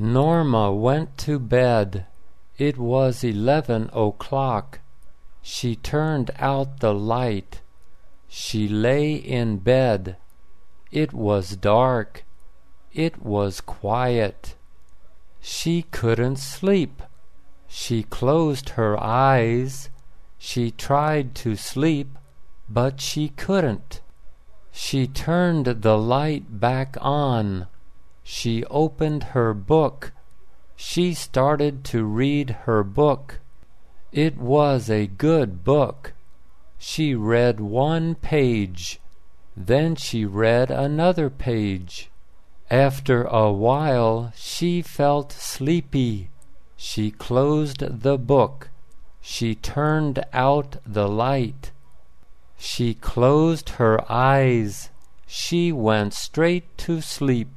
Norma went to bed. It was eleven o'clock. She turned out the light. She lay in bed. It was dark. It was quiet. She couldn't sleep. She closed her eyes. She tried to sleep, but she couldn't. She turned the light back on. She opened her book. She started to read her book. It was a good book. She read one page. Then she read another page. After a while she felt sleepy. She closed the book. She turned out the light. She closed her eyes. She went straight to sleep.